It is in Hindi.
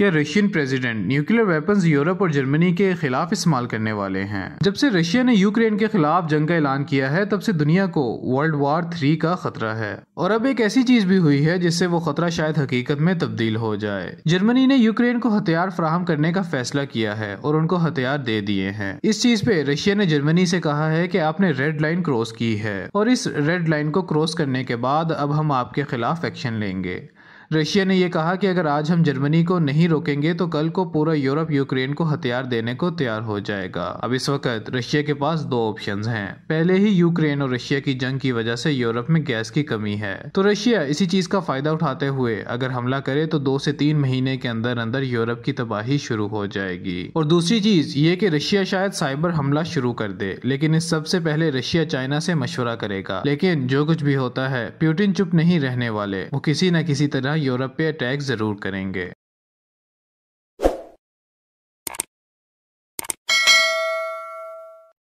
कि Russian president nuclear weapons Europe और जर्मनी के खिलाफ इस्तेमाल करने वाले हैं जब से रशिया ने यूक्रेन के खिलाफ जंग का ऐलान किया है तब से दुनिया को वर्ल्ड वार थ्री का खतरा है और अब एक ऐसी चीज भी हुई है जिससे वो खतरा शायद हकीकत में तब्दील हो जाए जर्मनी ने यूक्रेन को हथियार फ्राहम करने का फैसला किया है और उनको हथियार दे दिए हैं इस चीज पे रशिया ने जर्मनी से कहा है कि आपने रेड लाइन क्रॉस की है और इस रेड लाइन को क्रॉस करने के बाद अब हम आपके खिलाफ एक्शन लेंगे रशिया ने यह कहा कि अगर आज हम जर्मनी को नहीं रोकेंगे तो कल को पूरा यूरोप यूक्रेन को हथियार देने को तैयार हो जाएगा अब इस वक्त रशिया के पास दो ऑप्शन है पहले ही यूक्रेन और रशिया की जंग की वजह से यूरोप में गैस की कमी है तो रशिया इसी चीज का फायदा उठाते हुए अगर हमला करे तो दो से तीन महीने के अंदर अंदर यूरोप की तबाही शुरू हो जाएगी और दूसरी चीज ये कि रशिया शायद साइबर हमला शुरू कर दे लेकिन इस सबसे पहले रशिया चाइना से मशवरा करेगा लेकिन जो कुछ भी होता है प्यूटिन चुप नहीं रहने वाले वो किसी न किसी तरह यूरोपीय अटैक ज़रूर करेंगे